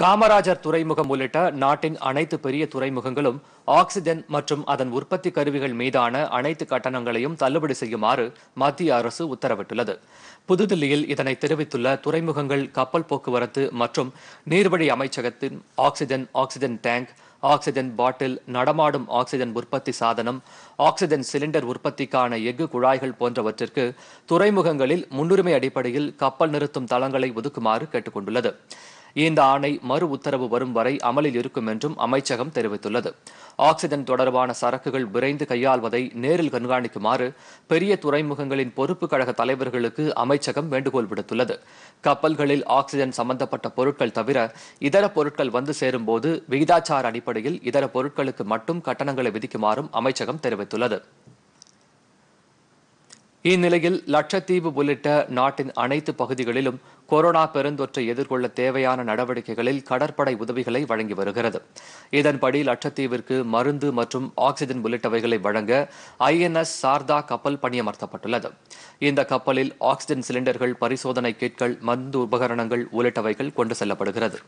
காமராஜர் துறைமுகம் உள்ளிட்ட நாட்டின் அனைத்து பெரிய துறைமுகங்களும் ஆக்சிஜன் மற்றும் அதன் உற்பத்தி கருவிகள் மீதான அனைத்து கட்டணங்களையும் தள்ளுபடி செய்யுமாறு மத்திய அரசு உத்தரவிட்டுள்ளது புதுதில்லியில் இதனை தெரிவித்துள்ள துறைமுகங்கள் கப்பல் போக்குவரத்து மற்றும் நீர்வழி அமைச்சகத்தின் oxygen oxygen tank oxygen bottle நடமாடும் ஆக்சிஜன் உற்பத்தி சாதனம் ஆக்சிஜன் சிலிண்டர் உற்பத்திக்கான எஃகு குழாய்கள் போன்றவற்றிற்கு துறைமுகங்களில் முன்னுரிமை அடிப்படையில் கப்பல் நிறுத்தும் தளங்களை ஒதுக்குமாறு கொண்டுள்ளது இந்த ஆணை மறு உத்தரவு வரும் வரை அமலில் இருக்கும் என்றும் அமைச்சகம் தெரிவித்துள்ளது ஆக்சிஜன் தொடர்பான சரக்குகள் விரைந்து கையாள்வதை நேரில் கண்காணிக்குமாறு பெரிய துறைமுகங்களின் பொறுப்பு கழக தலைவர்களுக்கு அமைச்சகம் வேண்டுகோள் விடுத்துள்ளது கப்பல்களில் ஆக்சிஜன் சம்பந்தப்பட்ட பொருட்கள் தவிர இதர பொருட்கள் வந்து சேரும்போது விகிதாச்சார அடிப்படையில் இதர பொருட்களுக்கு மட்டும் கட்டணங்களை விதிக்குமாறும் அமைச்சகம் தெரிவித்துள்ளது இந்நிலையில் லட்சத்தீவு உள்ளிட்ட நாட்டின் அனைத்து பகுதிகளிலும் கொரோனா பெருந்தொற்றை எதிர்கொள்ள தேவையான நடவடிக்கைகளில் கடற்படை உதவிகளை வழங்கி வருகிறது இதன்படி லட்சத்தீவிற்கு மருந்து மற்றும் ஆக்சிஜன் உள்ளிட்டவைகளை வழங்க ஐஎன்எஸ் சார்தா கப்பல் பணியமர்த்தப்பட்டுள்ளது இந்த கப்பலில் ஆக்சிஜன் சிலிண்டர்கள் பரிசோதனை கிட்கள் மருந்து உபகரணங்கள் உள்ளிட்டவைகள் கொண்டு செல்லப்படுகிறது